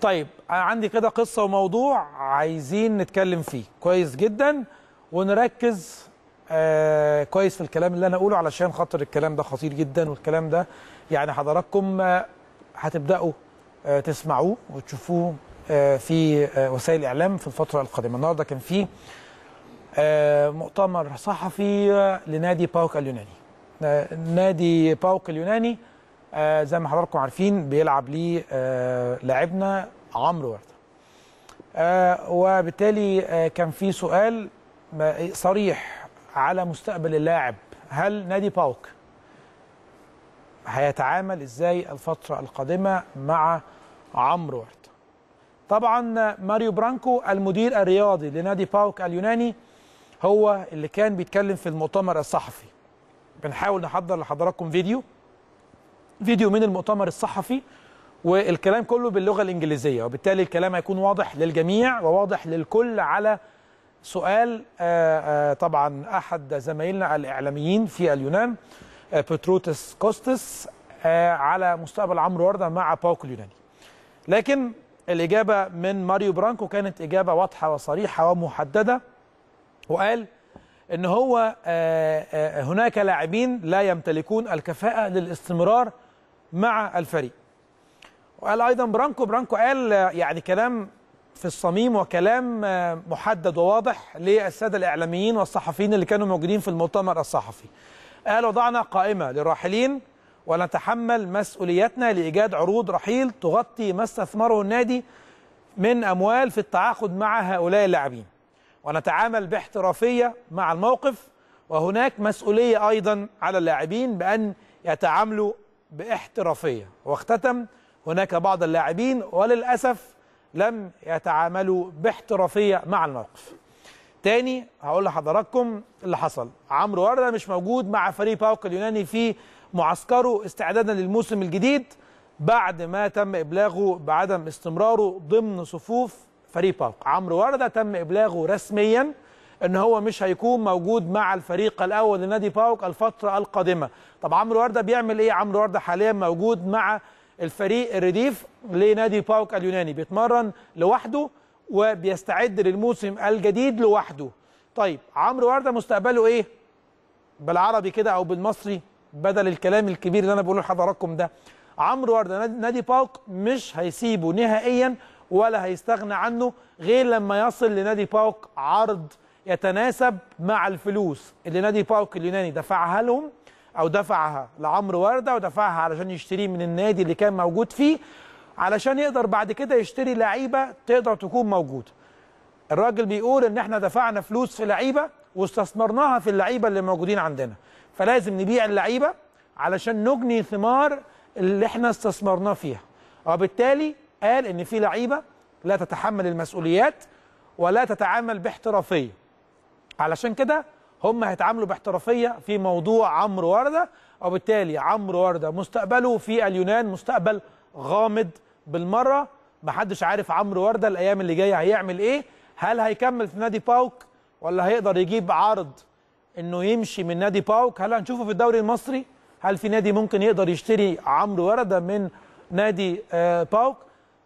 طيب عندي كده قصة وموضوع عايزين نتكلم فيه كويس جدا ونركز آه كويس في الكلام اللي انا اقوله علشان خاطر الكلام ده خطير جدا والكلام ده يعني حضراتكم آه هتبداوا آه تسمعوه وتشوفوه آه في آه وسائل الاعلام في الفتره القادمه النهارده كان في آه مؤتمر صحفي آه، لنادي باوك اليوناني آه نادي باوك اليوناني آه، زي ما حضراتكم عارفين بيلعب لي آه، لاعبنا عمرو ورده آه، وبالتالي كان في سؤال صريح على مستقبل اللاعب هل نادي باوك هيتعامل ازاي الفتره القادمه مع عمرو ورده طبعا ماريو برانكو المدير الرياضي لنادي باوك اليوناني هو اللي كان بيتكلم في المؤتمر الصحفي بنحاول نحضر لحضراتكم فيديو فيديو من المؤتمر الصحفي والكلام كله باللغة الإنجليزية وبالتالي الكلام هيكون واضح للجميع وواضح للكل على سؤال آه، آه، طبعا أحد زمايلنا الإعلاميين في اليونان آه، بتروتس كوستس على مستقبل عمرو وردة مع باوك اليوناني لكن الإجابة من ماريو برانكو كانت إجابة واضحة وصريحة ومحددة وقال إن هو هناك لاعبين لا يمتلكون الكفاءة للاستمرار مع الفريق وقال ايضا برانكو برانكو قال يعني كلام في الصميم وكلام محدد وواضح للساده الاعلاميين والصحفيين اللي كانوا موجودين في المؤتمر الصحفي قال وضعنا قائمه للراحلين ونتحمل مسؤوليتنا لايجاد عروض رحيل تغطي ما استثمره النادي من اموال في التعاقد مع هؤلاء اللاعبين ونتعامل باحترافيه مع الموقف وهناك مسؤوليه ايضا على اللاعبين بان يتعاملوا باحترافية واختتم هناك بعض اللاعبين وللأسف لم يتعاملوا باحترافية مع الموقف تاني هقول لحضراتكم اللي حصل عمرو ورده مش موجود مع فريق باوك اليوناني في معسكره استعدادا للموسم الجديد بعد ما تم ابلاغه بعدم استمراره ضمن صفوف فريق باوك عمرو ورده تم ابلاغه رسميا ان هو مش هيكون موجود مع الفريق الاول لنادي باوك الفتره القادمه طب عمرو ورده بيعمل ايه عمرو ورده حاليا موجود مع الفريق الرديف لنادي باوك اليوناني بيتمرن لوحده وبيستعد للموسم الجديد لوحده طيب عمرو ورده مستقبله ايه بالعربي كده او بالمصري بدل الكلام الكبير اللي انا بقوله لحضراتكم ده عمرو ورده نادي باوك مش هيسيبه نهائيا ولا هيستغنى عنه غير لما يصل لنادي باوك عرض يتناسب مع الفلوس اللي نادي باوك اليوناني دفعها لهم او دفعها لعمرو ورده ودفعها علشان يشتريه من النادي اللي كان موجود فيه علشان يقدر بعد كده يشتري لعيبه تقدر تكون موجوده. الراجل بيقول ان احنا دفعنا فلوس في لعيبه واستثمرناها في اللعيبه اللي موجودين عندنا فلازم نبيع اللعيبه علشان نجني ثمار اللي احنا استثمرناه فيها. وبالتالي قال ان في لعيبه لا تتحمل المسؤوليات ولا تتعامل باحترافيه علشان كده هم هيتعاملوا باحترافيه في موضوع عمرو ورده وبالتالي عمرو ورده مستقبله في اليونان مستقبل غامض بالمره محدش عارف عمرو ورده الايام اللي جايه هيعمل ايه هل هيكمل في نادي باوك ولا هيقدر يجيب عرض انه يمشي من نادي باوك هل هنشوفه في الدوري المصري هل في نادي ممكن يقدر يشتري عمرو ورده من نادي آه، باوك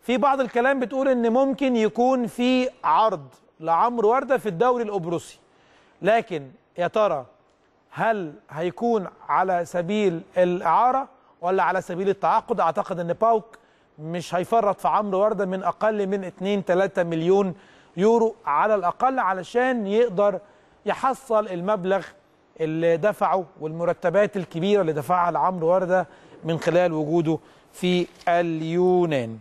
في بعض الكلام بتقول ان ممكن يكون في عرض لعمرو ورده في الدوري القبرصي لكن يا ترى هل هيكون على سبيل الاعاره ولا على سبيل التعاقد اعتقد ان باوك مش هيفرط في عمرو ورده من اقل من 2 3 مليون يورو على الاقل علشان يقدر يحصل المبلغ اللي دفعه والمرتبات الكبيره اللي دفعها لعمرو ورده من خلال وجوده في اليونان.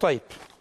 طيب